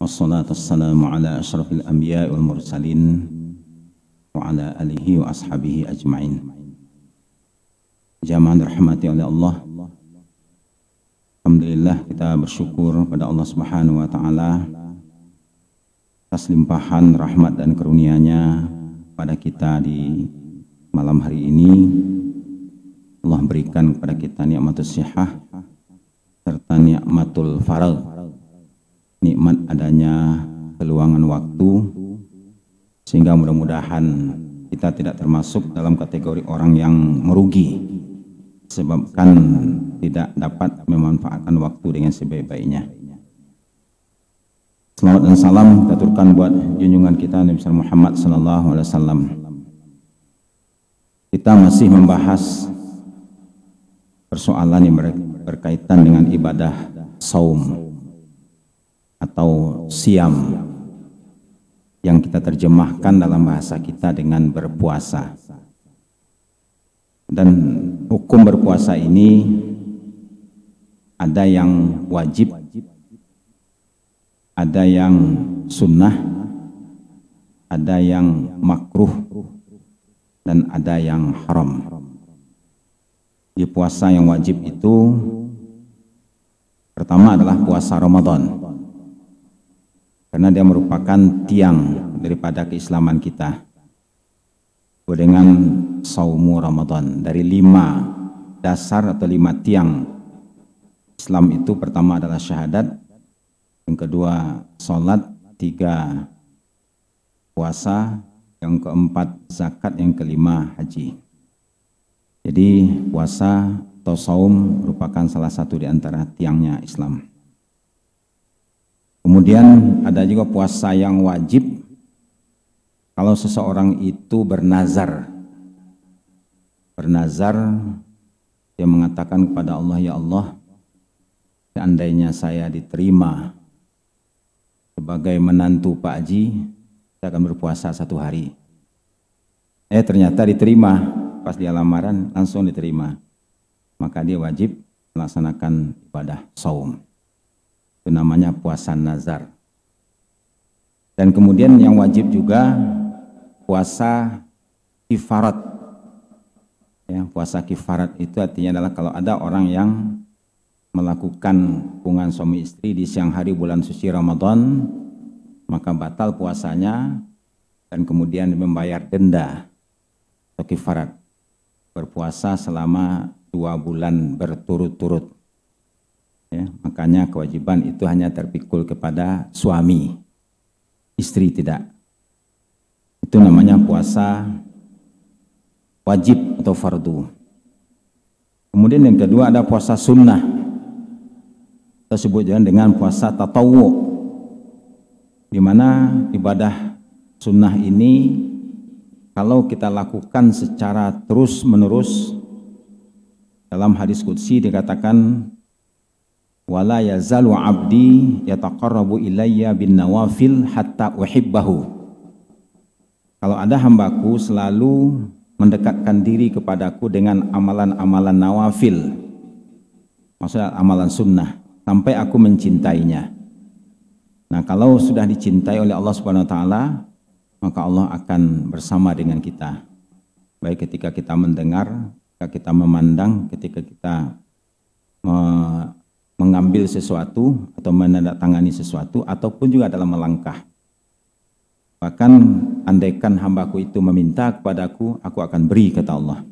asyrafil والسلام على أشرف الأنبياء والمرسلين وعلى wa وأصحابه أجمعين Jamaah dirahmati oleh Allah Alhamdulillah kita bersyukur pada Allah Subhanahu wa taala atas limpahan rahmat dan karunia-Nya pada kita di malam hari ini. Allah berikan kepada kita nikmatul sihah serta nikmatul faragh nikmat adanya keluangan waktu sehingga mudah-mudahan kita tidak termasuk dalam kategori orang yang merugi sebabkan tidak dapat memanfaatkan waktu dengan sebaik-baiknya Selamat dan salam kita turkan buat junjungan kita Nabi Muhammad sallallahu alaihi wasallam. Kita masih membahas persoalan yang berkaitan dengan ibadah saum atau siam yang kita terjemahkan dalam bahasa kita dengan berpuasa. Dan hukum berpuasa ini ada yang wajib, ada yang sunnah, ada yang makruh, dan ada yang haram. Di puasa yang wajib itu pertama adalah puasa Ramadan karena dia merupakan tiang daripada keislaman kita dengan saumu Ramadan dari lima dasar atau lima tiang Islam itu pertama adalah syahadat yang kedua salat tiga puasa yang keempat zakat yang kelima haji jadi puasa atau saum merupakan salah satu di antara tiangnya Islam Kemudian ada juga puasa yang wajib kalau seseorang itu bernazar. Bernazar dia mengatakan kepada Allah, "Ya Allah, seandainya saya diterima sebagai menantu Pak Haji, saya akan berpuasa satu hari." Eh ternyata diterima pas dia lamaran langsung diterima. Maka dia wajib melaksanakan ibadah saum. Itu namanya puasa nazar. Dan kemudian yang wajib juga puasa kifarat. Ya, puasa kifarat itu artinya adalah kalau ada orang yang melakukan hubungan suami istri di siang hari bulan suci Ramadan, maka batal puasanya dan kemudian membayar denda atau kifarat berpuasa selama dua bulan berturut-turut. Ya, makanya kewajiban itu hanya terpikul kepada suami, istri tidak. Itu namanya puasa wajib atau fardu. Kemudian yang kedua ada puasa sunnah. Kita sebut jalan dengan puasa tatawu. Di mana ibadah sunnah ini kalau kita lakukan secara terus-menerus dalam hadis kudsi dikatakan wala yazalu abdi yataqarrabu ilayya bin nawafil hatta uhibbahu kalau ada hambaku selalu mendekatkan diri kepadaku dengan amalan-amalan nawafil maksudnya amalan sunnah sampai aku mencintainya nah kalau sudah dicintai oleh Allah subhanahu wa ta'ala maka Allah akan bersama dengan kita baik ketika kita mendengar ketika kita memandang ketika kita mengambil sesuatu atau menandatangani sesuatu ataupun juga dalam melangkah. Bahkan andaikan hambaku itu meminta kepadaku, aku akan beri kata Allah.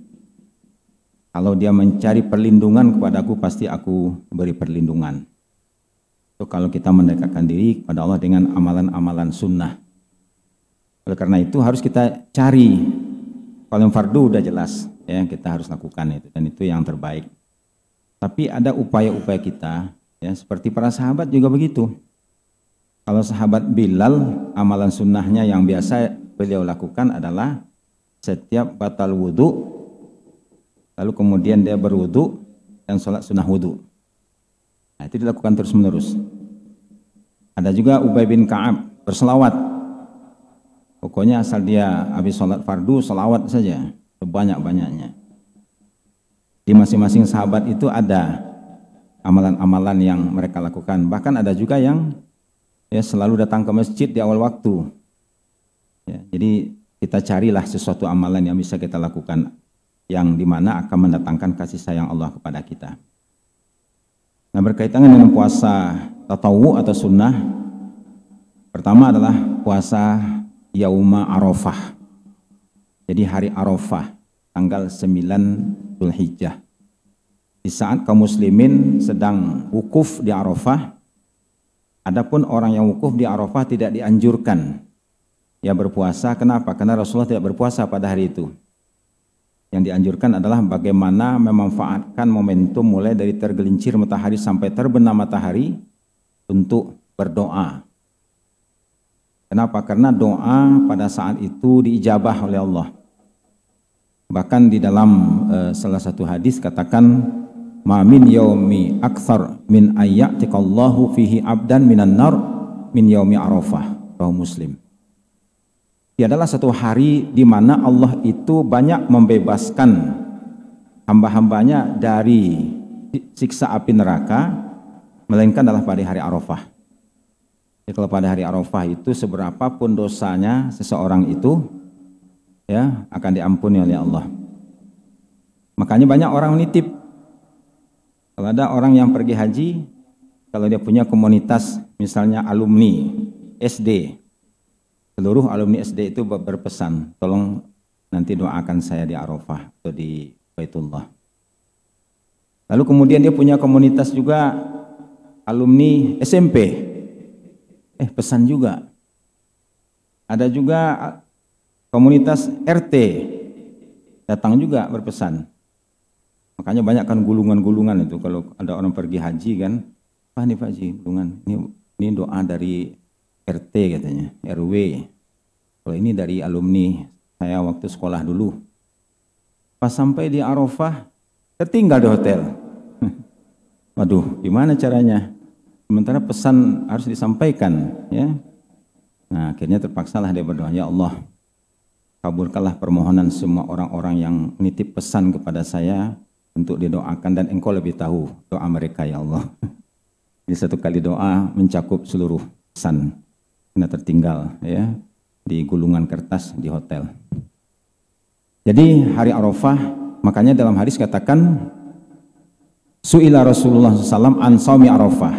Kalau dia mencari perlindungan kepadaku, pasti aku beri perlindungan. Itu kalau kita mendekatkan diri kepada Allah dengan amalan-amalan sunnah. Oleh karena itu harus kita cari. Kalau yang fardu udah jelas, ya kita harus lakukan itu dan itu yang terbaik. Tapi ada upaya-upaya kita, ya seperti para sahabat juga begitu. Kalau sahabat Bilal, amalan sunnahnya yang biasa beliau lakukan adalah setiap batal wudhu, lalu kemudian dia berwudhu dan sholat sunnah wudhu. Nah, itu dilakukan terus-menerus. Ada juga Ubay bin Ka'ab berselawat. Pokoknya asal dia habis sholat fardu, selawat saja sebanyak-banyaknya. Di masing-masing sahabat itu ada amalan-amalan yang mereka lakukan. Bahkan ada juga yang ya selalu datang ke masjid di awal waktu. Ya, jadi kita carilah sesuatu amalan yang bisa kita lakukan yang dimana akan mendatangkan kasih sayang Allah kepada kita. Nah berkaitan dengan puasa tatawu atau sunnah, pertama adalah puasa Yauma Arafah. Jadi hari Arafah, tanggal 9 Zulhijjah. Di saat kaum muslimin sedang wukuf di Arafah, adapun orang yang wukuf di Arafah tidak dianjurkan ya berpuasa. Kenapa? Karena Rasulullah tidak berpuasa pada hari itu. Yang dianjurkan adalah bagaimana memanfaatkan momentum mulai dari tergelincir matahari sampai terbenam matahari untuk berdoa. Kenapa? Karena doa pada saat itu diijabah oleh Allah. Bahkan di dalam uh, salah satu hadis katakan ma min yaumi akthar min ayyatikallahu fihi abdan minan nar min yaumi arafah kaum muslim Ia adalah satu hari di mana Allah itu banyak membebaskan hamba-hambanya dari siksa api neraka melainkan adalah pada hari Arafah. Jadi kalau pada hari Arafah itu seberapapun dosanya seseorang itu ya akan diampuni oleh Allah. Makanya banyak orang nitip. Kalau ada orang yang pergi haji, kalau dia punya komunitas misalnya alumni SD, seluruh alumni SD itu berpesan, tolong nanti doakan saya di Arafah atau di Baitullah. Lalu kemudian dia punya komunitas juga alumni SMP. Eh pesan juga. Ada juga komunitas RT datang juga berpesan. Makanya banyak kan gulungan-gulungan itu kalau ada orang pergi haji kan, Pak nih Pak Haji, gulungan, ini, ini doa dari RT katanya, RW. Kalau ini dari alumni saya waktu sekolah dulu. Pas sampai di Arafah, tertinggal di hotel. Waduh, gimana caranya? Sementara pesan harus disampaikan, ya. Nah, akhirnya terpaksalah dia berdoa, ya Allah, kabulkanlah permohonan semua orang-orang yang nitip pesan kepada saya untuk didoakan dan engkau lebih tahu doa mereka ya Allah. Ini satu kali doa mencakup seluruh pesan yang tertinggal ya di gulungan kertas di hotel. Jadi hari Arafah makanya dalam hadis katakan Su'ila Rasulullah SAW an Arafah.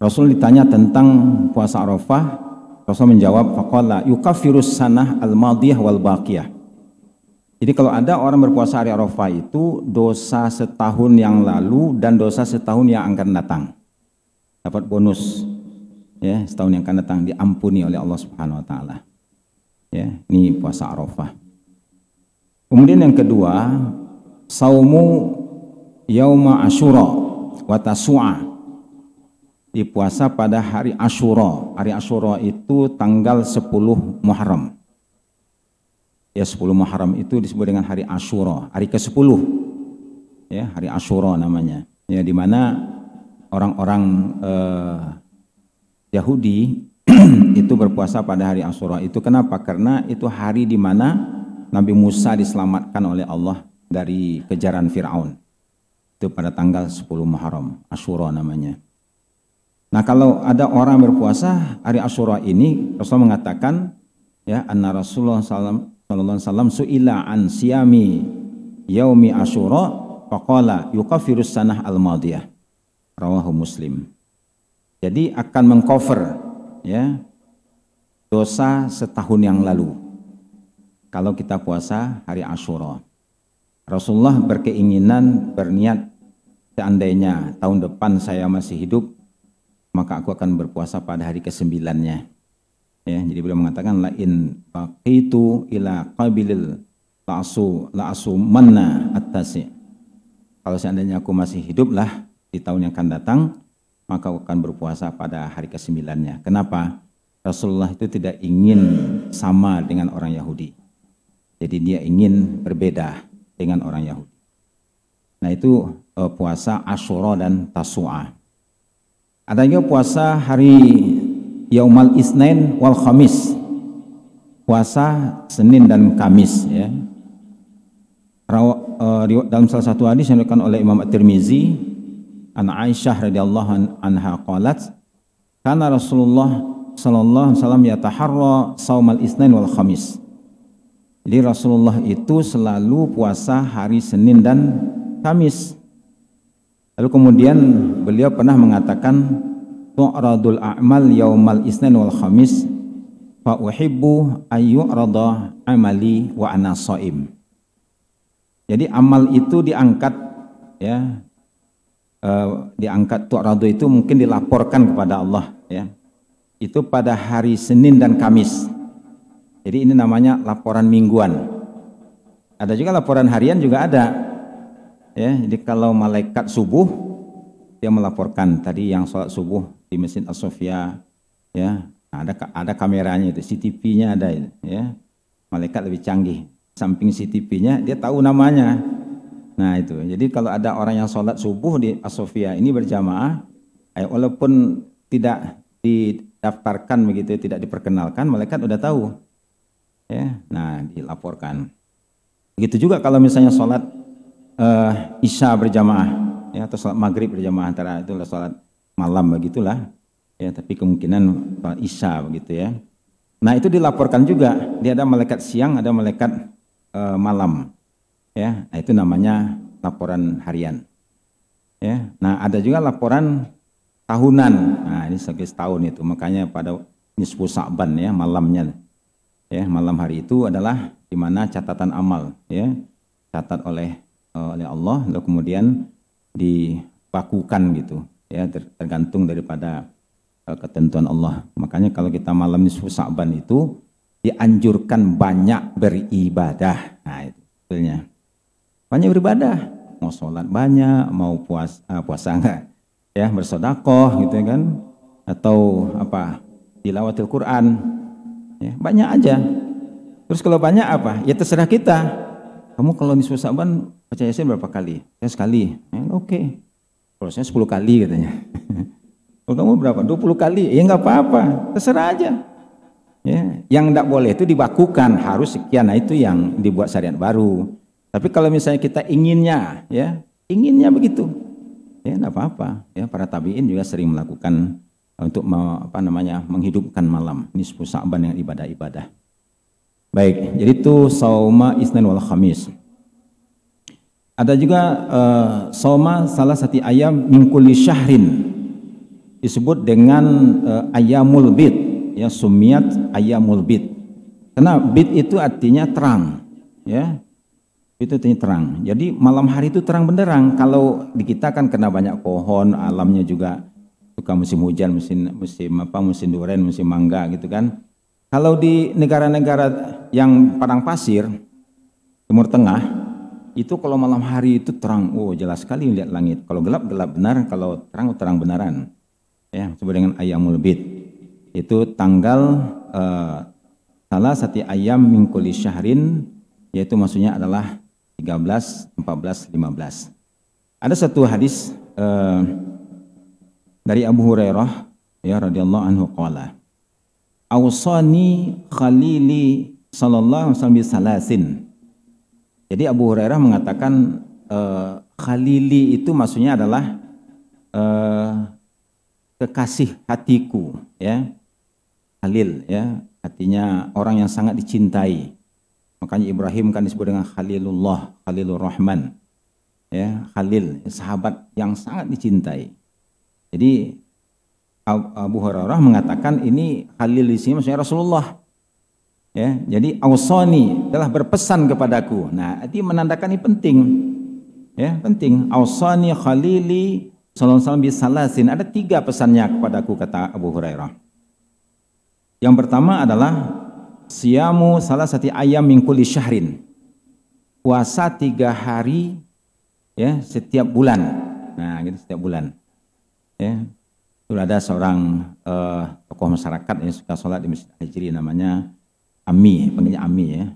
Rasul ditanya tentang puasa Arafah, Rasul menjawab, faqala yukafirus sanah al-madiyah wal baqiyah. Jadi kalau ada orang berpuasa hari Arafah itu dosa setahun yang lalu dan dosa setahun yang akan datang. Dapat bonus ya setahun yang akan datang diampuni oleh Allah Subhanahu wa taala. Ya, ini puasa Arafah. Kemudian yang kedua, saumu yauma asyura wa tasu'a di puasa pada hari Ashura. Hari Ashura itu tanggal 10 Muharram. Ya 10 Muharram itu disebut dengan hari Ashura, hari ke-10. Ya, hari Ashura namanya. Ya di mana orang-orang eh, Yahudi itu berpuasa pada hari Ashura. Itu kenapa? Karena itu hari di mana Nabi Musa diselamatkan oleh Allah dari kejaran Firaun. Itu pada tanggal 10 Muharram, Ashura namanya. Nah kalau ada orang berpuasa hari Ashura ini Rasul mengatakan ya anna Rasulullah sallallahu alaihi wasallam suila an siami yaumi Ashura faqala yukafiru sanah al madiyah rawahu Muslim. Jadi akan mengcover ya dosa setahun yang lalu. Kalau kita puasa hari Ashura, Rasulullah berkeinginan berniat seandainya tahun depan saya masih hidup maka aku akan berpuasa pada hari kesembilannya. Ya, jadi beliau mengatakan la in baqitu ila qabilil la'su la'su manna attasi. Kalau seandainya aku masih hiduplah di tahun yang akan datang, maka aku akan berpuasa pada hari kesembilannya. Kenapa? Rasulullah itu tidak ingin sama dengan orang Yahudi. Jadi dia ingin berbeda dengan orang Yahudi. Nah itu eh, puasa Ashura dan Tasu'a. Ada puasa hari Yaumal Isnain wal Khamis. Puasa Senin dan Kamis ya. Eh, dalam salah satu hadis yang dilakukan oleh Imam At-Tirmizi an Aisyah radhiyallahu anha qalat karena Rasulullah sallallahu alaihi wasallam yataharra saumal isnain wal khamis. Jadi Rasulullah itu selalu puasa hari Senin dan Kamis. Lalu kemudian beliau pernah mengatakan tu'radul a'mal yaumal isnin wal khamis fa uhibbu ayyurada amali wa ana Jadi amal itu diangkat ya uh, diangkat tu'radu itu mungkin dilaporkan kepada Allah ya. Itu pada hari Senin dan Kamis. Jadi ini namanya laporan mingguan. Ada juga laporan harian juga ada ya jadi kalau malaikat subuh dia melaporkan tadi yang sholat subuh di mesin as sofia ya ada ada kameranya itu CCTV-nya ada ya malaikat lebih canggih samping CCTV-nya dia tahu namanya nah itu jadi kalau ada orang yang sholat subuh di as sofia ini berjamaah eh, walaupun tidak didaftarkan begitu tidak diperkenalkan malaikat udah tahu ya nah dilaporkan begitu juga kalau misalnya sholat uh, isya berjamaah ya atau sholat maghrib berjamaah antara itu itulah salat malam begitulah ya tapi kemungkinan sholat isya begitu ya. Nah itu dilaporkan juga dia ada malaikat siang ada malaikat uh, malam ya nah, itu namanya laporan harian ya. Nah ada juga laporan tahunan nah ini sekitar setahun itu makanya pada nisfu sa'ban ya malamnya ya malam hari itu adalah di mana catatan amal ya catat oleh Eh, oleh Allah lalu kemudian dipakukan gitu ya tergantung daripada eh, ketentuan Allah. Makanya kalau kita malam nisfu Sa'ban itu dianjurkan banyak beribadah. Nah, itu sebetulnya Banyak beribadah, mau sholat banyak, mau puas, uh, puasa enggak, ya bersodakoh gitu ya kan, atau apa dilawatil Quran, ya, banyak aja. Terus kalau banyak apa? Ya terserah kita. Kamu kalau nisfu Sa'ban Baca Yasin berapa kali? Saya sekali. Eh, Oke. Okay. Kalau 10 kali katanya. Kalau oh, kamu berapa? 20 kali. Ya nggak apa-apa. Terserah aja. Ya. Yang tidak boleh itu dibakukan. Harus sekian. Nah itu yang dibuat syariat baru. Tapi kalau misalnya kita inginnya, ya inginnya begitu. Ya nggak apa-apa. Ya, para tabiin juga sering melakukan eh, untuk apa namanya menghidupkan malam ini sepuluh Sa'ban yang ibadah-ibadah. Baik, jadi itu sauma Isnin wal khamis. Ada juga uh, eh, soma salah satu ayam mingkuli syahrin disebut dengan uh, ayamul bid ya sumiat ayamul bid. Karena bid itu artinya terang ya. Itu artinya terang. Jadi malam hari itu terang benderang. Kalau di kita kan kena banyak pohon, alamnya juga suka musim hujan, musim musim apa musim durian, musim mangga gitu kan. Kalau di negara-negara yang padang pasir Timur Tengah itu kalau malam hari itu terang, oh jelas sekali lihat langit. Kalau gelap gelap benar, kalau terang terang benaran. Ya, sebut dengan ayamul bid. Itu tanggal uh, salah satu ayam mingkuli syahrin, yaitu maksudnya adalah 13, 14, 15. Ada satu hadis uh, dari Abu Hurairah ya radhiyallahu anhu qala Awsani Khalili sallallahu alaihi wasallam salasin jadi Abu Hurairah mengatakan uh, Khalili itu maksudnya adalah uh, kekasih hatiku, ya. Khalil ya, artinya orang yang sangat dicintai. Makanya Ibrahim kan disebut dengan Khalilullah, Khalilur Rahman. Ya, Khalil, sahabat yang sangat dicintai. Jadi Abu Hurairah mengatakan ini Khalil di sini maksudnya Rasulullah. Ya, jadi ausoni telah berpesan kepadaku. Nah, itu menandakan ini penting. Ya, penting. Ausoni khalili sallallahu alaihi wasallam ada tiga pesannya kepadaku kata Abu Hurairah. Yang pertama adalah siamu salah satu ayam mingkuli syahrin. Puasa tiga hari ya setiap bulan. Nah, gitu setiap bulan. Ya. sudah ada seorang uh, tokoh masyarakat yang suka sholat di Masjid Hijri namanya Ami, panggilnya Ami ya.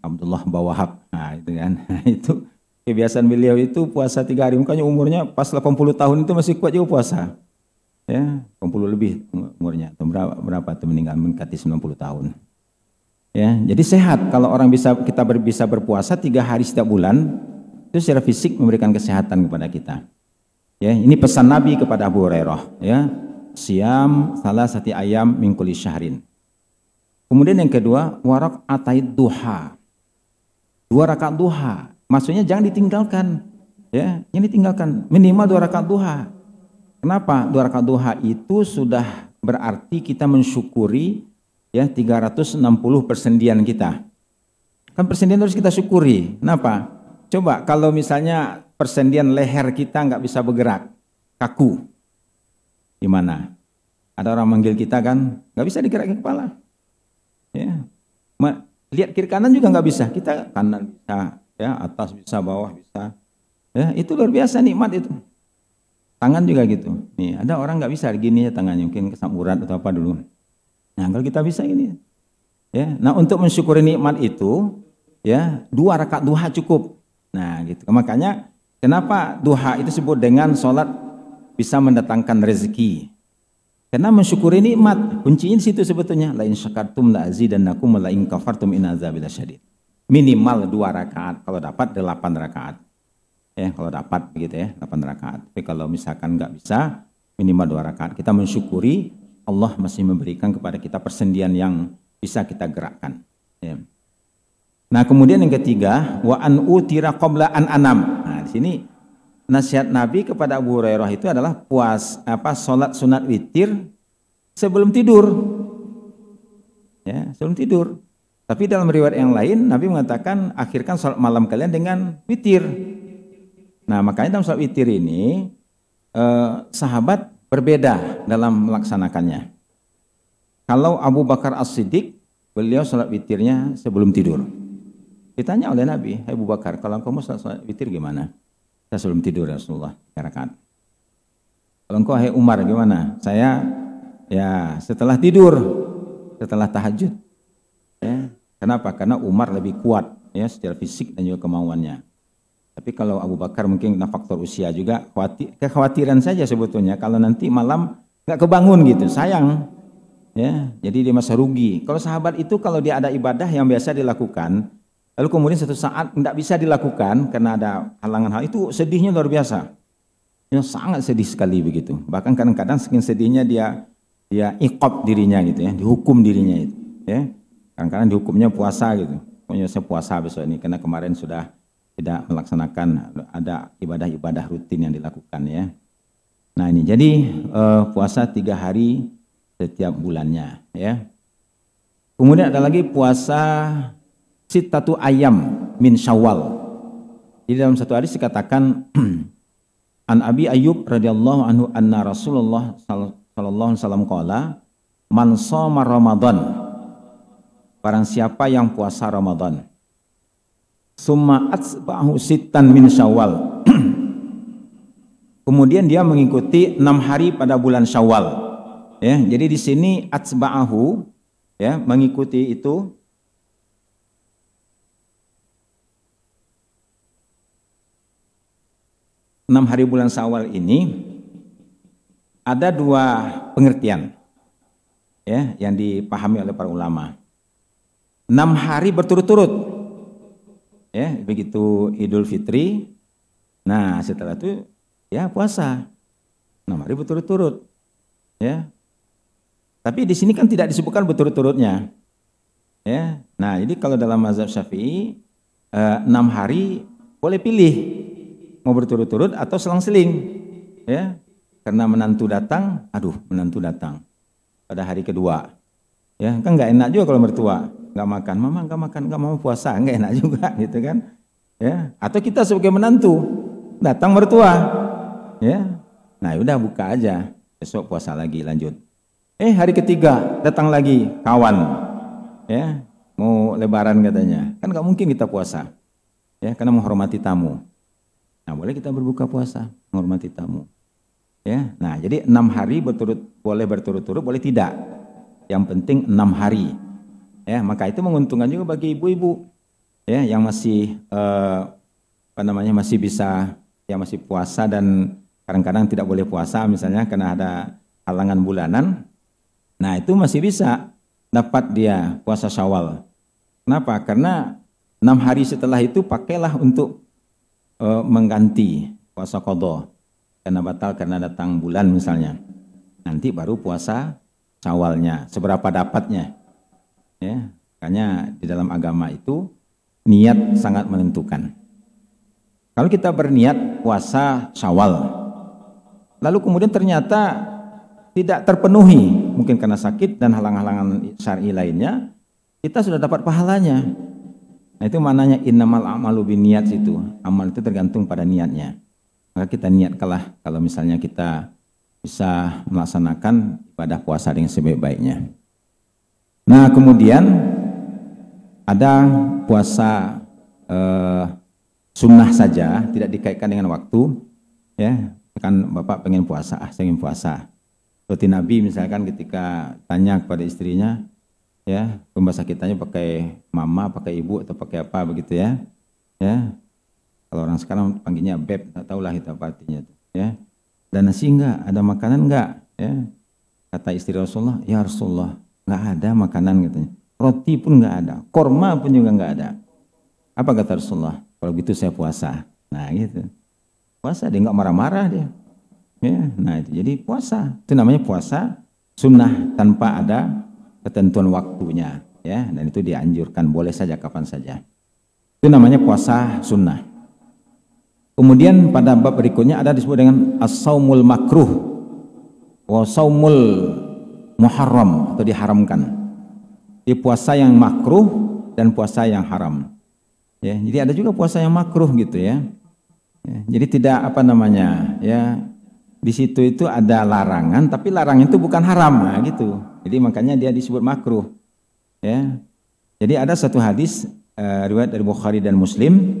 Abdullah Bawahab. Nah, itu kan. itu kebiasaan beliau itu puasa tiga hari. Makanya umurnya pas 80 tahun itu masih kuat juga puasa. Ya, 80 lebih umurnya. berapa, berapa itu meninggal mendekati 90 tahun. Ya, jadi sehat kalau orang bisa kita ber, bisa berpuasa tiga hari setiap bulan itu secara fisik memberikan kesehatan kepada kita. Ya, ini pesan Nabi kepada Abu Hurairah. Ya, siam salah satu ayam mingkuli syahrin. Kemudian yang kedua, warak atai duha. Dua rakaat duha. Maksudnya jangan ditinggalkan. Ya, jangan ditinggalkan. Minimal dua rakaat duha. Kenapa? Dua rakaat duha itu sudah berarti kita mensyukuri ya 360 persendian kita. Kan persendian harus kita syukuri. Kenapa? Coba kalau misalnya persendian leher kita nggak bisa bergerak, kaku, gimana? Ada orang manggil kita kan, nggak bisa digerakin kepala lihat kiri kanan juga nggak bisa. Kita kanan bisa, ya atas bisa, bawah bisa. Ya, itu luar biasa nikmat itu. Tangan juga gitu. Nih, ada orang nggak bisa gini ya tangannya, mungkin kesamburan atau apa dulu. Nah, kalau kita bisa ini. Ya, nah untuk mensyukuri nikmat itu, ya, dua rakaat duha cukup. Nah, gitu. Makanya kenapa duha itu disebut dengan sholat bisa mendatangkan rezeki. Karena mensyukuri nikmat, kuncinya di situ sebetulnya. Lain syakartum la azidannakum la in kafartum in azabillah syadid. Minimal dua rakaat, kalau dapat delapan rakaat. Ya, kalau dapat begitu ya, delapan rakaat. Tapi kalau misalkan nggak bisa, minimal dua rakaat. Kita mensyukuri Allah masih memberikan kepada kita persendian yang bisa kita gerakkan. Ya. Nah, kemudian yang ketiga, wa an utira qabla an anam. Nah, di sini nasihat Nabi kepada Abu Hurairah itu adalah puas apa solat sunat witir sebelum tidur ya sebelum tidur tapi dalam riwayat yang lain Nabi mengatakan akhirkan sholat malam kalian dengan witir nah makanya dalam sholat witir ini eh, sahabat berbeda dalam melaksanakannya kalau Abu Bakar As-Siddiq beliau sholat witirnya sebelum tidur ditanya oleh Nabi "Hai Abu Bakar kalau kamu salat sholat witir gimana saya sebelum tidur Rasulullah, rakaat. Kalau engkau hai Umar gimana? Saya ya setelah tidur, setelah tahajud. Ya. Kenapa? Karena Umar lebih kuat ya secara fisik dan juga kemauannya. Tapi kalau Abu Bakar mungkin karena faktor usia juga khawatir, kekhawatiran saja sebetulnya kalau nanti malam nggak kebangun gitu, sayang. Ya, jadi dia masa rugi. Kalau sahabat itu kalau dia ada ibadah yang biasa dilakukan, Lalu kemudian satu saat tidak bisa dilakukan karena ada halangan hal itu sedihnya luar biasa. yang sangat sedih sekali begitu. Bahkan kadang-kadang sekian sedihnya dia dia ikop dirinya gitu ya, dihukum dirinya itu ya. Kadang-kadang dihukumnya puasa gitu. Pokoknya saya puasa besok ini karena kemarin sudah tidak melaksanakan ada ibadah-ibadah rutin yang dilakukan ya. Nah ini jadi uh, puasa tiga hari setiap bulannya ya. Kemudian ada lagi puasa sitatu ayam min syawal. Jadi dalam satu hadis dikatakan An Abi ayub radhiyallahu anhu anna Rasulullah sallallahu alaihi wasallam qala man shoma Ramadan barang siapa yang puasa Ramadan summa atsbahu sittan min syawal kemudian dia mengikuti enam hari pada bulan syawal ya jadi di sini atsbahu ya mengikuti itu enam hari bulan Sawal ini ada dua pengertian ya yang dipahami oleh para ulama. Enam hari berturut-turut ya begitu Idul Fitri. Nah setelah itu ya puasa enam hari berturut-turut ya. Tapi di sini kan tidak disebutkan berturut-turutnya ya. Nah jadi kalau dalam Mazhab Syafi'i eh, enam hari boleh pilih mau berturut-turut atau selang-seling ya karena menantu datang aduh menantu datang pada hari kedua ya kan nggak enak juga kalau mertua nggak makan mama nggak makan nggak mau puasa nggak enak juga gitu kan ya atau kita sebagai menantu datang mertua ya nah udah buka aja besok puasa lagi lanjut eh hari ketiga datang lagi kawan ya mau lebaran katanya kan nggak mungkin kita puasa ya karena menghormati tamu Nah boleh kita berbuka puasa, menghormati tamu. Ya, nah jadi enam hari berturut boleh berturut-turut, boleh tidak. Yang penting enam hari. Ya, maka itu menguntungkan juga bagi ibu-ibu ya yang masih eh, apa namanya masih bisa yang masih puasa dan kadang-kadang tidak boleh puasa misalnya karena ada halangan bulanan. Nah itu masih bisa dapat dia puasa syawal. Kenapa? Karena enam hari setelah itu pakailah untuk uh, mengganti puasa kodo karena batal karena datang bulan misalnya nanti baru puasa sawalnya seberapa dapatnya ya makanya di dalam agama itu niat sangat menentukan kalau kita berniat puasa syawal lalu kemudian ternyata tidak terpenuhi mungkin karena sakit dan halang-halangan syar'i lainnya kita sudah dapat pahalanya Nah itu maknanya innamal amalu biniat itu. Amal itu tergantung pada niatnya. Maka kita niat kalah, kalau misalnya kita bisa melaksanakan pada puasa dengan sebaik-baiknya. Nah kemudian ada puasa eh, sunnah saja, tidak dikaitkan dengan waktu. Ya, kan bapak pengen puasa, ah saya ingin puasa. Seperti Nabi misalkan ketika tanya kepada istrinya, ya bahasa kitanya pakai mama pakai ibu atau pakai apa begitu ya ya kalau orang sekarang panggilnya beb tahu lah itu apa artinya itu ya dan nasi enggak ada makanan enggak ya kata istri Rasulullah ya Rasulullah enggak ada makanan katanya roti pun enggak ada korma pun juga enggak ada apa kata Rasulullah kalau gitu saya puasa nah gitu puasa dia enggak marah-marah dia ya nah itu jadi puasa itu namanya puasa sunnah tanpa ada ketentuan waktunya ya dan itu dianjurkan boleh saja kapan saja itu namanya puasa sunnah kemudian pada bab berikutnya ada disebut dengan as-saumul makruh wa saumul muharram atau diharamkan di puasa yang makruh dan puasa yang haram ya jadi ada juga puasa yang makruh gitu ya, ya jadi tidak apa namanya ya di situ itu ada larangan tapi larangan itu bukan haram nah, gitu jadi makanya dia disebut makruh. Ya. Jadi ada satu hadis uh, riwayat dari Bukhari dan Muslim,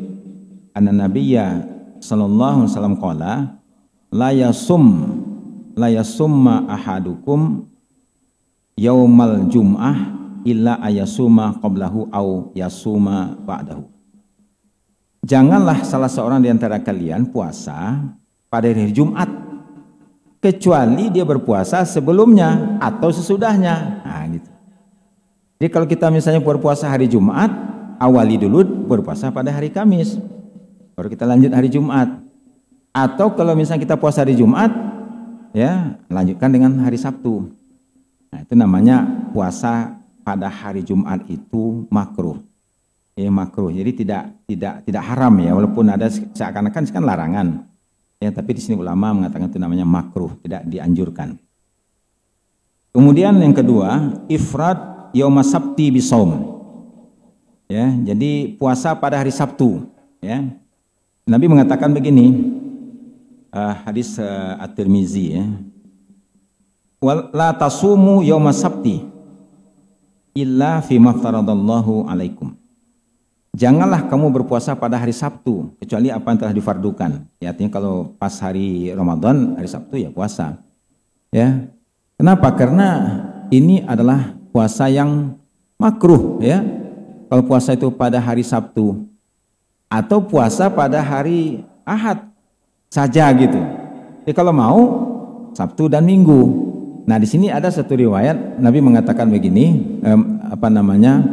anna nabiyya sallallahu alaihi wasallam qala la yasum la yasumma ahadukum yaumal jum'ah illa ayasuma qablahu au yasuma ba'dahu. Janganlah salah seorang di antara kalian puasa pada hari Jumat kecuali dia berpuasa sebelumnya atau sesudahnya. Nah, gitu. Jadi kalau kita misalnya berpuasa hari Jumat, awali dulu berpuasa pada hari Kamis. Baru kita lanjut hari Jumat. Atau kalau misalnya kita puasa hari Jumat, ya, lanjutkan dengan hari Sabtu. Nah, itu namanya puasa pada hari Jumat itu makruh. Ya, makruh. Jadi tidak tidak tidak haram ya, walaupun ada seakan-akan kan larangan Ya, tapi di sini ulama mengatakan itu namanya makruh, tidak dianjurkan. Kemudian yang kedua, ifrat yauma sabti bisaum. Ya, jadi puasa pada hari Sabtu, ya. Nabi mengatakan begini, uh, hadis uh, At-Tirmizi ya. Wal la tasumu yauma sabti illa fi alaikum. Janganlah kamu berpuasa pada hari Sabtu, kecuali apa yang telah difardukan. Ya, artinya kalau pas hari Ramadan, hari Sabtu ya puasa. Ya. Kenapa? Karena ini adalah puasa yang makruh ya. Kalau puasa itu pada hari Sabtu atau puasa pada hari Ahad saja gitu. Jadi kalau mau Sabtu dan Minggu. Nah, di sini ada satu riwayat Nabi mengatakan begini eh, apa namanya?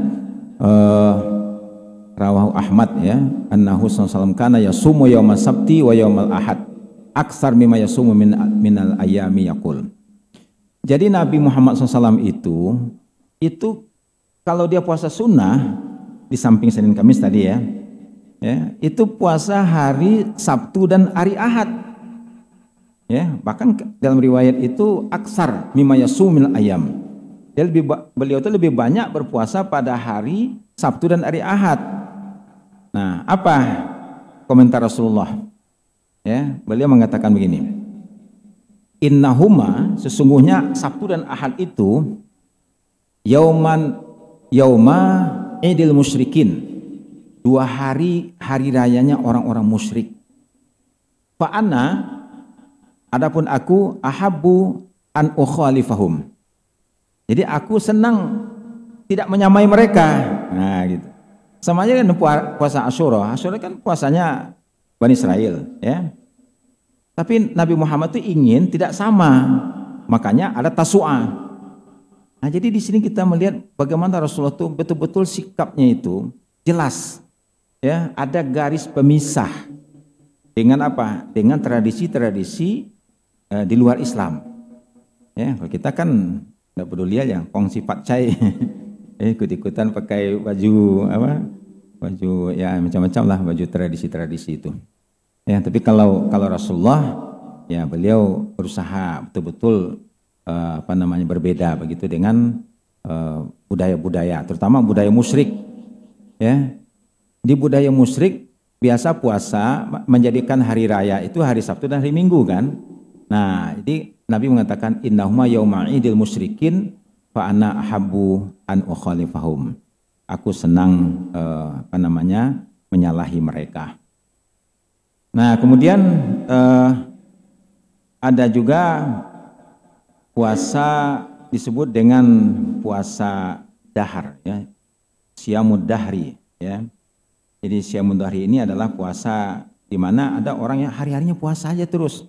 Eh, rawahu Ahmad ya annahu sallallahu kana yasumu yaumal sabti wa yaumal ahad aksar mimma yasumu min minal ayami yaqul jadi Nabi Muhammad SAW itu itu kalau dia puasa sunnah di samping Senin Kamis tadi ya ya itu puasa hari Sabtu dan hari Ahad ya bahkan dalam riwayat itu aksar mimma minal ayam dia lebih beliau itu lebih banyak berpuasa pada hari Sabtu dan hari Ahad Nah, apa komentar Rasulullah? Ya, beliau mengatakan begini. Innahuma sesungguhnya Sabtu dan Ahad itu yauman yauma idil musyrikin. Dua hari hari rayanya orang-orang musyrik. Fa'ana adapun aku ahabu an ukhalifahum. Jadi aku senang tidak menyamai mereka. Nah, gitu. Sama aja kan puasa Asyura. Asyura kan puasanya Bani Israel, ya. Tapi Nabi Muhammad itu ingin tidak sama. Makanya ada tasua. Nah, jadi di sini kita melihat bagaimana Rasulullah itu betul-betul sikapnya itu jelas. Ya, ada garis pemisah dengan apa? Dengan tradisi-tradisi eh, di luar Islam. Ya, kalau kita kan tidak peduli aja, kong sifat cai. eh, ikut-ikutan pakai baju apa? Baju ya macam-macam lah baju tradisi-tradisi itu. Ya, tapi kalau kalau Rasulullah ya beliau berusaha betul-betul uh, apa namanya berbeda begitu dengan eh, budaya-budaya, terutama budaya musyrik. Ya. Di budaya musyrik biasa puasa menjadikan hari raya itu hari Sabtu dan hari Minggu kan. Nah, jadi Nabi mengatakan innahuma yauma idil musyrikin fa ana habu an ukhalifahum aku senang eh, apa namanya menyalahi mereka nah kemudian eh, ada juga puasa disebut dengan puasa dahar ya siamud dahri ya jadi siamud dahri ini adalah puasa di mana ada orang yang hari-harinya puasa aja terus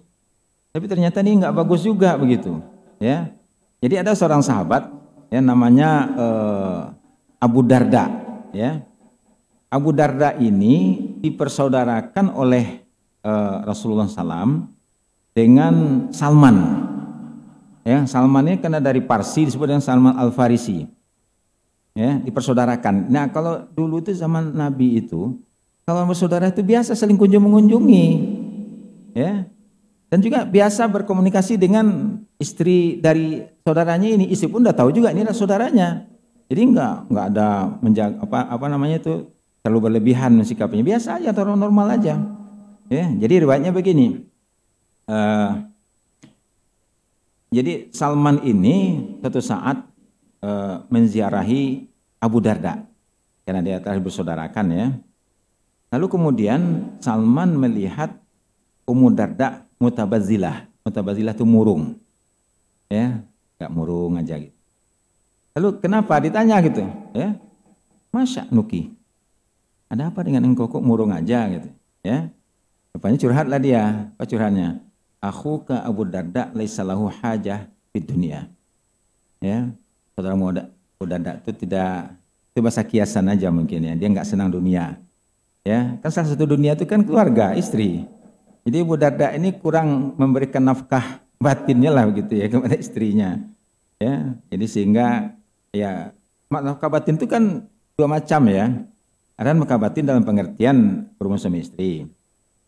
tapi ternyata ini nggak bagus juga begitu ya jadi ada seorang sahabat ya namanya eh, Abu Darda ya. Abu Darda ini dipersaudarakan oleh eh, Rasulullah SAW dengan Salman. Ya, Salman ini karena dari Parsi disebut dengan Salman Al Farisi. Ya, dipersaudarakan. Nah, kalau dulu itu zaman Nabi itu kalau bersaudara itu biasa saling kunjung mengunjungi. Ya, dan juga biasa berkomunikasi dengan istri dari saudaranya ini, istri pun udah tahu juga ini adalah saudaranya. Jadi enggak enggak ada menjaga apa apa namanya itu terlalu berlebihan sikapnya. Biasa aja atau normal aja. Ya, jadi riwayatnya begini. Uh, jadi Salman ini satu saat uh, menziarahi Abu Darda karena dia telah bersaudarakan ya. Lalu kemudian Salman melihat Umu Darda mutabazilah. Mutabazilah itu murung. Ya, nggak murung aja gitu. Lalu kenapa ditanya gitu? Ya, Masya Nuki, ada apa dengan engkau kok murung aja gitu? Ya, rupanya curhatlah dia. Apa curhatnya? Aku ke Abu Darda laisalahu hajah di dunia. Ya, saudara muda Abu Darda itu tidak itu bahasa kiasan aja mungkin ya. Dia nggak senang dunia. Ya, kan salah satu dunia itu kan keluarga, istri. Jadi Ibu Darda ini kurang memberikan nafkah batinnya lah begitu ya kepada istrinya. Ya, jadi sehingga ya nafkah batin itu kan dua macam ya. Ada nafkah batin dalam pengertian rumah suami istri.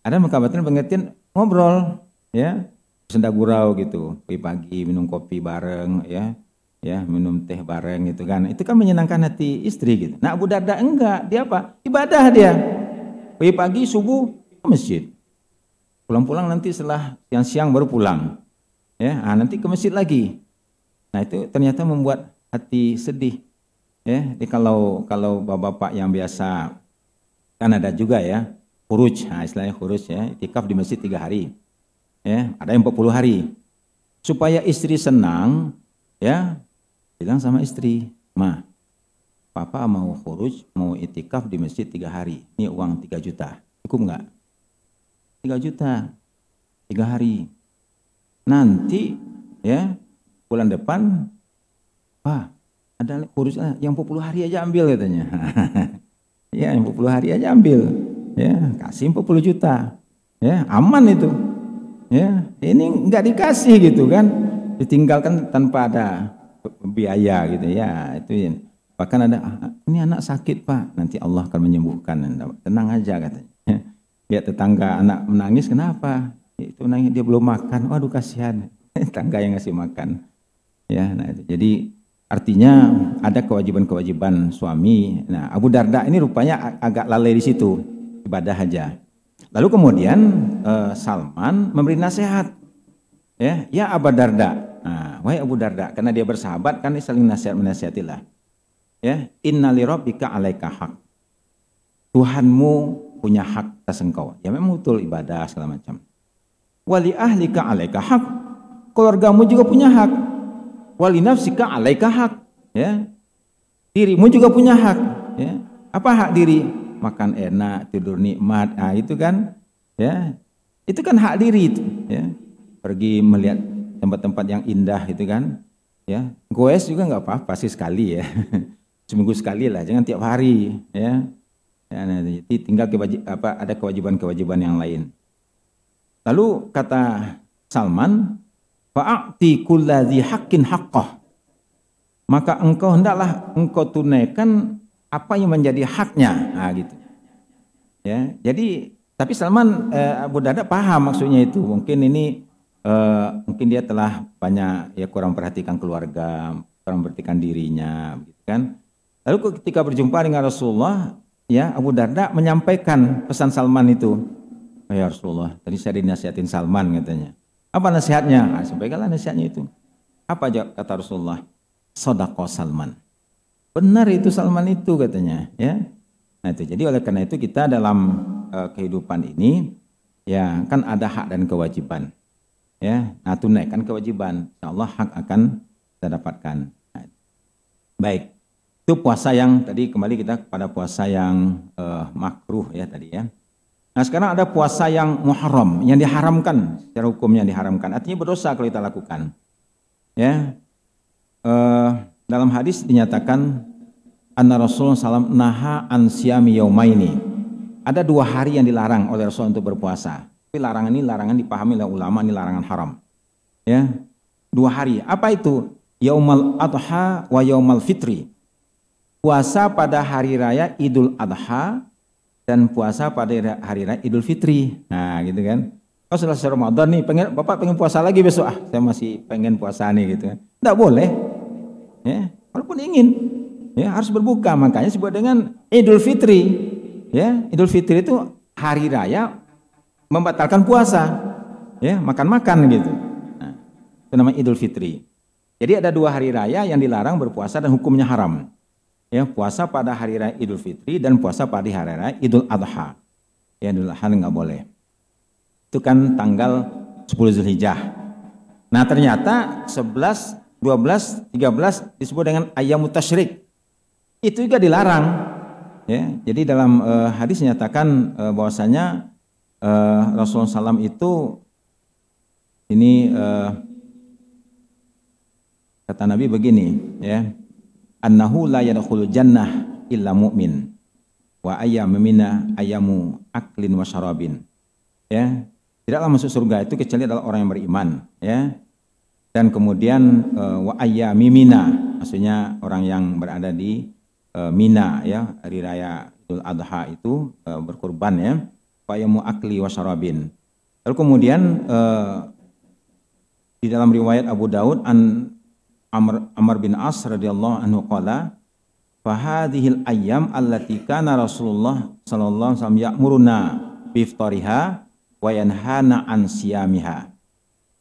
Ada nafkah batin pengertian ngobrol ya, senda gurau gitu. Pagi-pagi minum kopi bareng ya ya minum teh bareng gitu kan itu kan menyenangkan hati istri gitu nah ibu Darda enggak dia apa ibadah dia pagi pagi subuh ke masjid Pulang-pulang nanti setelah yang siang baru pulang. Ya, nah, nanti ke masjid lagi. Nah, itu ternyata membuat hati sedih. Ya, jadi kalau kalau bapak-bapak yang biasa kan ada juga ya, huruj, nah, istilahnya huruj ya, itikaf di masjid tiga hari. Ya, ada yang 40 hari. Supaya istri senang, ya, bilang sama istri, "Ma, papa mau huruj, mau itikaf di masjid tiga hari. Ini uang tiga juta. Cukup nggak? 3 juta. tiga hari. Nanti ya bulan depan wah ada kurus ah, yang 40 hari aja ambil katanya. ya, yang 40 hari aja ambil. Ya, kasih 40 juta. Ya, aman itu. Ya, ini nggak dikasih gitu kan. Ditinggalkan tanpa ada biaya gitu ya. Itu ya. Bahkan ada ah, ah, ini anak sakit, Pak. Nanti Allah akan menyembuhkan. Tenang aja katanya lihat ya, tetangga anak menangis kenapa itu nangis dia belum makan waduh kasihan tetangga yang ngasih makan ya nah itu. jadi artinya ada kewajiban-kewajiban suami nah Abu Darda ini rupanya agak lalai di situ ibadah aja lalu kemudian eh, Salman memberi nasihat ya ya Abu Darda nah, wahai Abu Darda karena dia bersahabat kan dia saling nasihat menasihatilah ya innalirabbika alaika haq Tuhanmu punya hak atas engkau. Ya memang betul ibadah segala macam. Wali ahlika alaika hak. Keluargamu juga punya hak. Wali nafsika alaika hak. Ya. Dirimu juga punya hak. Ya. Apa hak diri? Makan enak, tidur nikmat. Nah, itu kan ya. Itu kan hak diri itu, ya. Pergi melihat tempat-tempat yang indah itu kan. Ya, goes juga nggak apa-apa sih sekali ya. Seminggu sekali lah, jangan tiap hari ya jadi ya, nah, tinggal kewajib, apa, ada kewajiban-kewajiban yang lain. Lalu kata Salman, fa'ati kulladhi haqqin haqqah. Maka engkau hendaklah engkau tunaikan apa yang menjadi haknya. Nah, gitu. Ya, jadi tapi Salman eh, Abu Darda paham maksudnya itu. Mungkin ini eh, mungkin dia telah banyak ya kurang perhatikan keluarga, kurang perhatikan dirinya, gitu kan. Lalu ketika berjumpa dengan Rasulullah, ya Abu Darda menyampaikan pesan Salman itu. Oh ya Rasulullah, tadi saya dinasihatin Salman katanya. Apa nasihatnya? Nah, sampaikanlah nasihatnya itu. Apa aja kata Rasulullah? Sodako Salman. Benar itu Salman itu katanya, ya. Nah itu. Jadi oleh karena itu kita dalam uh, kehidupan ini ya kan ada hak dan kewajiban. Ya, nah tunaikan kewajiban, Allah hak akan kita dapatkan. Nah, baik. Itu puasa yang tadi kembali kita kepada puasa yang uh, makruh ya tadi ya. Nah sekarang ada puasa yang muharram, yang diharamkan secara hukum yang diharamkan. Artinya berdosa kalau kita lakukan. Ya, uh, dalam hadis dinyatakan anna Rasul salam naha an siyami yaumaini. Ada dua hari yang dilarang oleh Rasul untuk berpuasa. Tapi larangan ini larangan dipahami oleh ulama ini larangan haram. Ya. Dua hari. Apa itu? Yaumal adha wa yaumal fitri puasa pada hari raya Idul Adha dan puasa pada hari raya Idul Fitri. Nah, gitu kan. Kalau oh, selesai Ramadan nih, pengen Bapak pengen puasa lagi besok ah, saya masih pengen puasa nih gitu kan. Enggak boleh. Ya, walaupun ingin ya harus berbuka. Makanya disebut dengan Idul Fitri. Ya, Idul Fitri itu hari raya membatalkan puasa. Ya, makan-makan gitu. Nah, itu namanya Idul Fitri. Jadi ada dua hari raya yang dilarang berpuasa dan hukumnya haram ya puasa pada hari raya Idul Fitri dan puasa pada hari raya Idul Adha. Ya Idul Adha nggak boleh. Itu kan tanggal 10 Zulhijjah. Nah ternyata 11, 12, 13 disebut dengan ayam mutasyrik Itu juga dilarang. Ya, jadi dalam uh, hadis menyatakan uh, eh, bahwasanya uh, Rasulullah SAW itu ini uh, kata Nabi begini, ya annahu la yadkhulu jannah illa mu'min wa ayam mimina ayamu aklin wa syarabin ya tidaklah masuk surga itu kecuali adalah orang yang beriman ya dan kemudian uh, wa ayami mimina maksudnya orang yang berada di uh, mina ya hari raya Idul Adha itu uh, berkurban ya wa ayamu akli wa syarabin lalu kemudian uh, di dalam riwayat Abu Daud an Amr, Amr bin As radhiyallahu anhu qala hadhil ayyam allati kana Rasulullah sallallahu alaihi wasallam ya'muruna biftariha wa yanhana an siyamiha.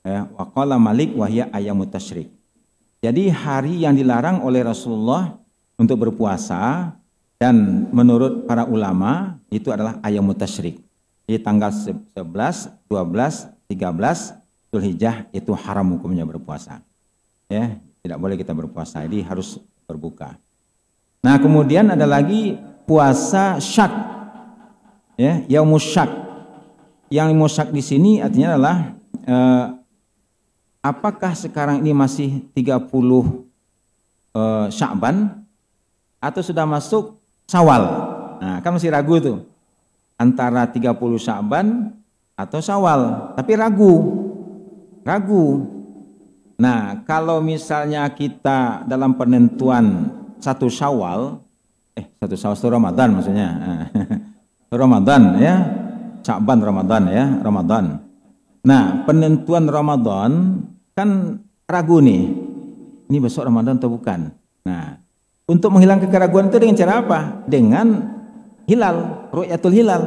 eh, wa qala Malik wa hiya ayyamu tasyrik. Jadi hari yang dilarang oleh Rasulullah untuk berpuasa dan menurut para ulama itu adalah ayam tasyrik. Di tanggal 11, 12, 13 Zulhijjah itu haram hukumnya berpuasa. Ya, tidak boleh kita berpuasa, jadi harus berbuka. Nah, kemudian ada lagi puasa syak. Ya, yang musyak Yang musyak di sini artinya adalah eh, apakah sekarang ini masih 30 eh, Sya'ban atau sudah masuk Sawal? Nah, kan masih ragu tuh. Antara 30 syakban atau Sawal, tapi ragu. Ragu Nah, kalau misalnya kita dalam penentuan satu Syawal, eh satu Syawal itu Ramadan maksudnya. Ramadan ya. Sya'ban Ramadan ya, Ramadan. Nah, penentuan Ramadan kan ragu nih. Ini besok Ramadan atau bukan? Nah, untuk menghilangkan keraguan itu dengan cara apa? Dengan hilal, ru'yatul hilal.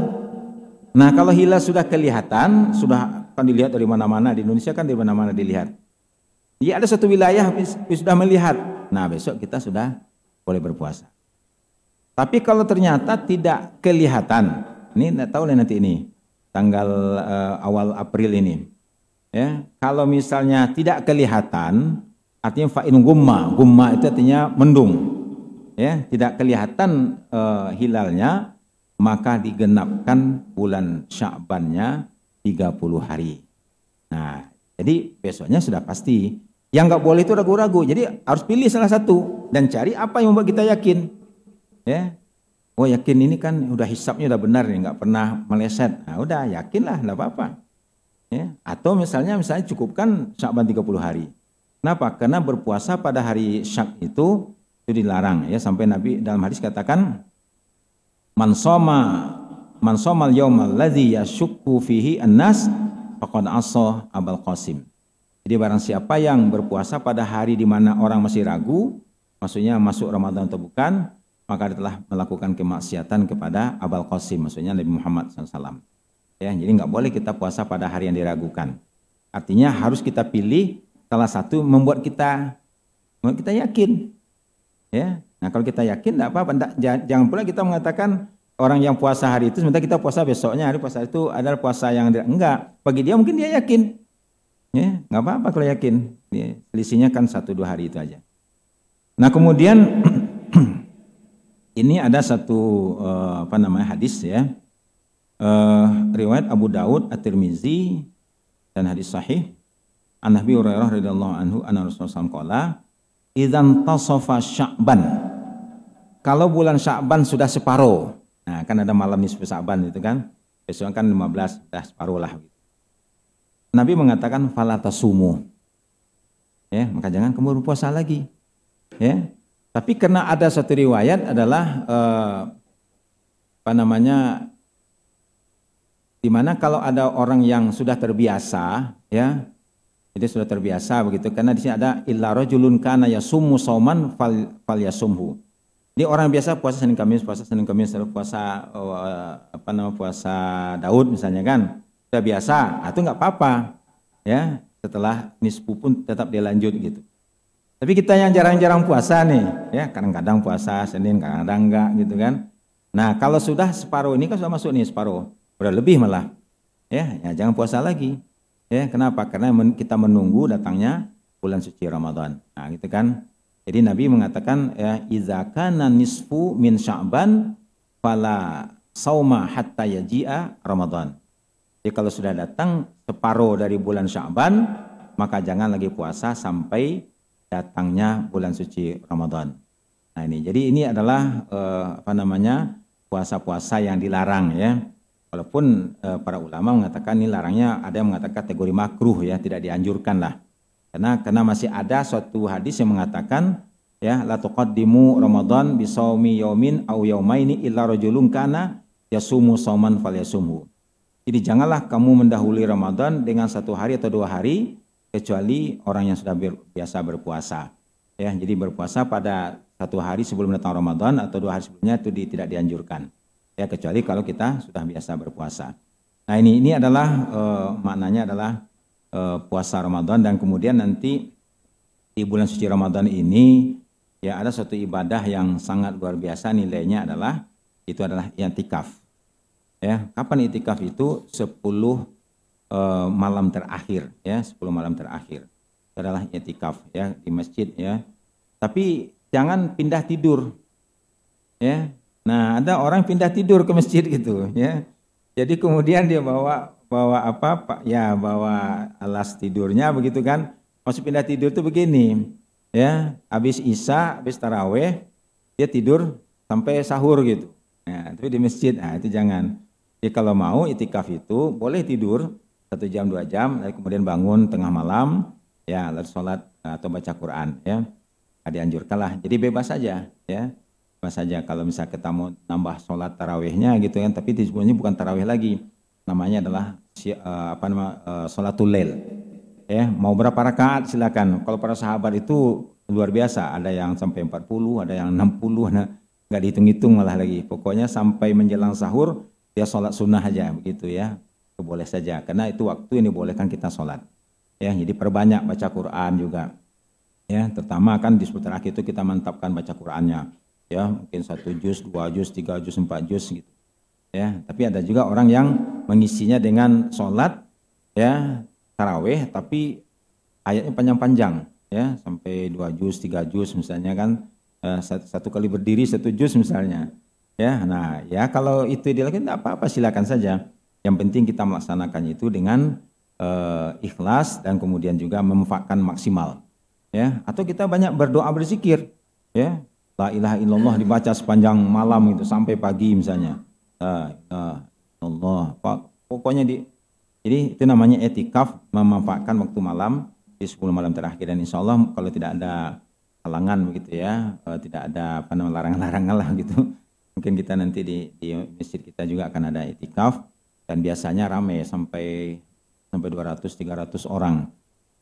Nah, kalau hilal sudah kelihatan, sudah akan dilihat dari mana-mana di Indonesia kan dari mana-mana dilihat. Iya ada satu wilayah sudah melihat. Nah besok kita sudah boleh berpuasa. Tapi kalau ternyata tidak kelihatan, ini tidak tahu lah nanti ini tanggal uh, awal April ini. Ya, kalau misalnya tidak kelihatan, artinya fa'in gumma, gumma itu artinya mendung. Ya, tidak kelihatan uh, hilalnya, maka digenapkan bulan Sya'bannya 30 hari. Nah, jadi besoknya sudah pasti yang nggak boleh itu ragu-ragu. Jadi harus pilih salah satu dan cari apa yang membuat kita yakin. Ya. Oh yakin ini kan udah hisapnya udah benar ya nggak pernah meleset. Nah, udah yakinlah, nggak apa-apa. Ya. Atau misalnya misalnya cukupkan Syakban 30 hari. Kenapa? Karena berpuasa pada hari Syak itu itu dilarang ya sampai Nabi dalam hadis katakan mansoma soma man somal yaumal ladzi fihi annas faqad abal qasim jadi barang siapa yang berpuasa pada hari di mana orang masih ragu, maksudnya masuk Ramadan atau bukan, maka dia telah melakukan kemaksiatan kepada Abul Qasim, maksudnya Nabi Muhammad SAW. Ya, jadi nggak boleh kita puasa pada hari yang diragukan. Artinya harus kita pilih salah satu membuat kita membuat kita yakin. Ya, nah kalau kita yakin nggak apa-apa, jangan pula kita mengatakan orang yang puasa hari itu sementara kita puasa besoknya hari puasa itu adalah puasa yang enggak bagi dia mungkin dia yakin Ya, nggak apa-apa kalau yakin. Ya, selisihnya kan satu dua hari itu aja. Nah kemudian ini ada satu uh, apa namanya hadis ya uh, riwayat Abu Daud At-Tirmizi dan hadis sahih An Nabi Hurairah radhiyallahu anhu anna Rasulullah SAW qala idzan tasafa sya'ban kalau bulan Sya'ban sudah separuh. Nah, kan ada malam nisfu Sya'ban itu kan. Besok kan 15 sudah separuh lah gitu. Nabi mengatakan falata sumu, Ya, maka jangan kemudian berpuasa lagi. Ya. Tapi karena ada satu riwayat adalah eh, apa namanya di mana kalau ada orang yang sudah terbiasa ya jadi sudah terbiasa begitu karena di sini ada illa rajulun kana yasumu sauman fal, fal yasumhu jadi orang biasa puasa Senin Kamis, puasa Senin Kamis, puasa eh, apa nama puasa Daud misalnya kan sudah biasa atau ah, nggak apa-apa ya setelah nisfu pun tetap dilanjut gitu tapi kita yang jarang-jarang puasa nih ya kadang-kadang puasa senin kadang-kadang enggak gitu kan nah kalau sudah separuh ini kan sudah masuk nih separuh udah lebih malah ya, ya jangan puasa lagi ya kenapa karena men kita menunggu datangnya bulan suci Ramadan nah gitu kan jadi Nabi mengatakan ya izakana nisfu min sya'ban fala sauma hatta yaji'a Ramadan jadi kalau sudah datang separuh dari bulan Syaban, maka jangan lagi puasa sampai datangnya bulan suci Ramadan. Nah ini, jadi ini adalah eh, apa namanya puasa-puasa yang dilarang ya. Walaupun eh, para ulama mengatakan ini larangnya ada yang mengatakan kategori makruh ya, tidak dianjurkan lah. Karena karena masih ada suatu hadis yang mengatakan ya la tuqaddimu Ramadan bisaumi yaumin au yaumaini illa rajulun kana yasumu sauman falyasumhu. Jadi janganlah kamu mendahului Ramadan dengan satu hari atau dua hari kecuali orang yang sudah biasa berpuasa. Ya, jadi berpuasa pada satu hari sebelum datang Ramadan atau dua hari sebelumnya itu di, tidak dianjurkan. Ya, kecuali kalau kita sudah biasa berpuasa. Nah, ini ini adalah e, maknanya adalah e, puasa Ramadan dan kemudian nanti di bulan suci Ramadan ini ya ada suatu ibadah yang sangat luar biasa nilainya adalah itu adalah yang tikaf ya kapan itikaf itu 10 e, eh, malam terakhir ya 10 malam terakhir adalah itikaf ya di masjid ya tapi jangan pindah tidur ya nah ada orang pindah tidur ke masjid gitu ya jadi kemudian dia bawa bawa apa pak ya bawa alas tidurnya begitu kan masuk pindah tidur tuh begini ya habis isya habis taraweh dia tidur sampai sahur gitu ya tapi di masjid nah itu jangan jadi ya, kalau mau itikaf itu boleh tidur satu jam dua jam, lalu kemudian bangun tengah malam, ya lalu sholat eh, atau baca Quran, ya nah, dianjurkanlah. Jadi bebas saja, ya bebas saja. Kalau misal kita mau nambah sholat tarawihnya gitu kan, tapi disebutnya bukan tarawih lagi, namanya adalah eh, apa nama eh, sholat lail. Ya, mau berapa rakaat silakan. Kalau para sahabat itu luar biasa, ada yang sampai 40, ada yang 60, nah nggak dihitung-hitung malah lagi. Pokoknya sampai menjelang sahur dia ya, sholat sunnah aja begitu ya boleh saja karena itu waktu ini bolehkan kita sholat ya jadi perbanyak baca Quran juga ya terutama kan di seputar akhir itu kita mantapkan baca Qurannya ya mungkin satu juz dua juz tiga juz empat juz gitu ya tapi ada juga orang yang mengisinya dengan sholat ya taraweh tapi ayatnya panjang-panjang ya sampai dua juz tiga juz misalnya kan eh, satu kali berdiri satu juz misalnya Ya, nah ya kalau itu dilakukan tidak apa-apa silakan saja. Yang penting kita melaksanakan itu dengan uh, ikhlas dan kemudian juga memanfaatkan maksimal. Ya, atau kita banyak berdoa berzikir. Ya, la ilaha illallah dibaca sepanjang malam itu sampai pagi misalnya. Uh, uh, Allah, pokoknya di jadi itu namanya etikaf memanfaatkan waktu malam di 10 malam terakhir dan insya Allah kalau tidak ada halangan begitu ya, uh, tidak ada apa namanya larangan-larangan lah gitu mungkin kita nanti di, di masjid kita juga akan ada itikaf dan biasanya ramai sampai sampai 200 300 orang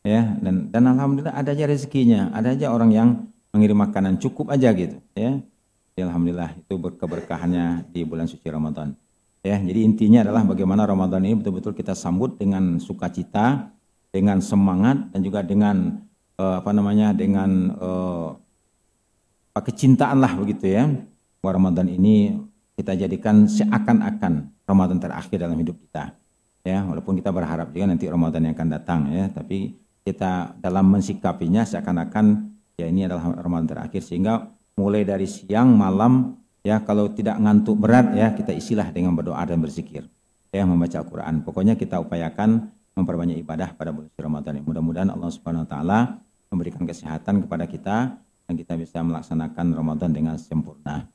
ya dan dan alhamdulillah ada aja rezekinya ada aja orang yang mengirim makanan cukup aja gitu ya jadi, alhamdulillah itu keberkahannya di bulan suci Ramadan ya jadi intinya adalah bagaimana Ramadan ini betul-betul kita sambut dengan sukacita dengan semangat dan juga dengan uh, apa namanya dengan uh, kecintaan lah begitu ya bahwa Ramadan ini kita jadikan seakan-akan Ramadan terakhir dalam hidup kita. Ya, walaupun kita berharap juga nanti Ramadan yang akan datang ya, tapi kita dalam mensikapinya seakan-akan ya ini adalah Ramadan terakhir sehingga mulai dari siang malam ya kalau tidak ngantuk berat ya kita isilah dengan berdoa dan berzikir ya membaca Al-Qur'an. Pokoknya kita upayakan memperbanyak ibadah pada bulan Ramadan. Mudah-mudahan Allah Subhanahu wa taala memberikan kesehatan kepada kita dan kita bisa melaksanakan Ramadan dengan sempurna.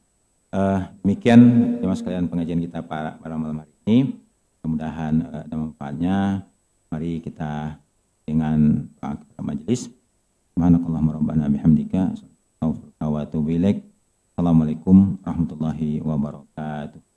Uh, demikian jemaah sekalian pengajian kita para para malam hari ini. Mudah-mudahan uh, ada manfaatnya. Mari kita dengan Pak Majelis. Subhanakallahumma rabbana bihamdika. wa Assalamualaikum warahmatullahi wabarakatuh.